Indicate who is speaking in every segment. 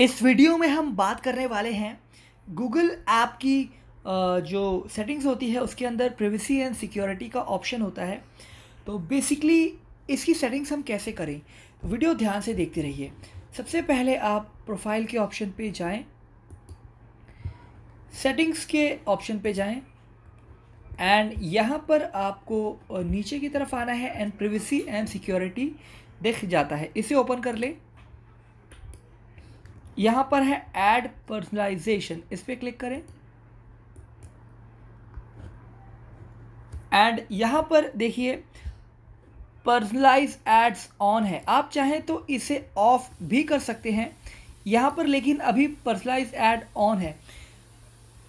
Speaker 1: इस वीडियो में हम बात करने वाले हैं गूगल ऐप की जो सेटिंग्स होती है उसके अंदर प्रिवेसी एंड सिक्योरिटी का ऑप्शन होता है तो बेसिकली इसकी सेटिंग्स हम कैसे करें वीडियो तो ध्यान से देखते रहिए सबसे पहले आप प्रोफाइल के ऑप्शन पे जाएं सेटिंग्स के ऑप्शन पे जाएं एंड यहाँ पर आपको नीचे की तरफ आना है एंड प्रिवेसी एंड सिक्योरिटी दिख जाता है इसे ओपन कर लें यहाँ पर है ऐड पर्सनलाइजेशन इस पर क्लिक करें एंड यहाँ पर देखिए पर्सनलाइज एड्स ऑन है आप चाहें तो इसे ऑफ भी कर सकते हैं यहाँ पर लेकिन अभी पर्सनलाइज ऐड ऑन है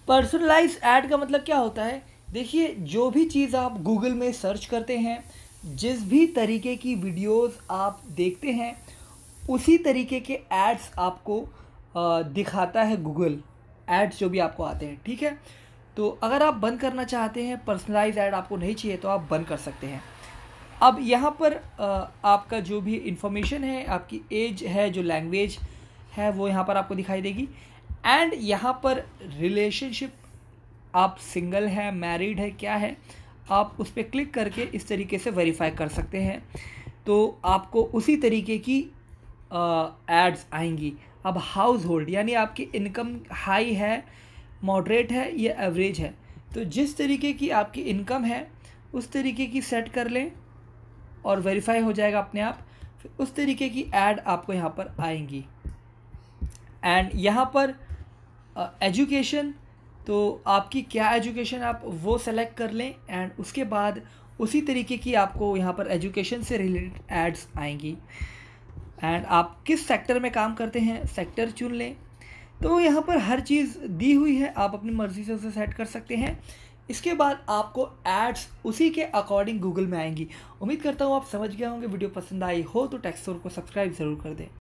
Speaker 1: पर्सनलाइज ऐड का मतलब क्या होता है देखिए जो भी चीज़ आप गूगल में सर्च करते हैं जिस भी तरीके की वीडियोस आप देखते हैं उसी तरीके के एड्स आपको दिखाता है गूगल एड्स जो भी आपको आते हैं ठीक है तो अगर आप बंद करना चाहते हैं पर्सनलाइज ऐड आपको नहीं चाहिए तो आप बंद कर सकते हैं अब यहाँ पर आपका जो भी इंफॉर्मेशन है आपकी एज है जो लैंग्वेज है वो यहाँ पर आपको दिखाई देगी एंड यहाँ पर रिलेशनशिप आप सिंगल हैं मैरिड है क्या है आप उस पर क्लिक करके इस तरीके से वेरीफाई कर सकते हैं तो आपको उसी तरीके की एड्स आएंगी अब हाउस होल्ड यानी आपकी इनकम हाई है मॉडरेट है या एवरेज है तो जिस तरीके की आपकी इनकम है उस तरीके की सेट कर लें और वेरीफाई हो जाएगा अपने आप फिर उस तरीके की ऐड आपको यहाँ पर आएंगी एंड यहाँ पर एजुकेशन uh, तो आपकी क्या एजुकेशन आप वो सेलेक्ट कर लें एंड उसके बाद उसी तरीके की आपको यहाँ पर एजुकेशन से रिलेटेड एड्स आएंगी एंड आप किस सेक्टर में काम करते हैं सेक्टर चुन लें तो यहाँ पर हर चीज़ दी हुई है आप अपनी मर्ज़ी से उसे सेट कर सकते हैं इसके बाद आपको एड्स उसी के अकॉर्डिंग गूगल में आएंगी उम्मीद करता हूँ आप समझ गए होंगे वीडियो पसंद आई हो तो टेक्सोर को सब्सक्राइब ज़रूर कर दें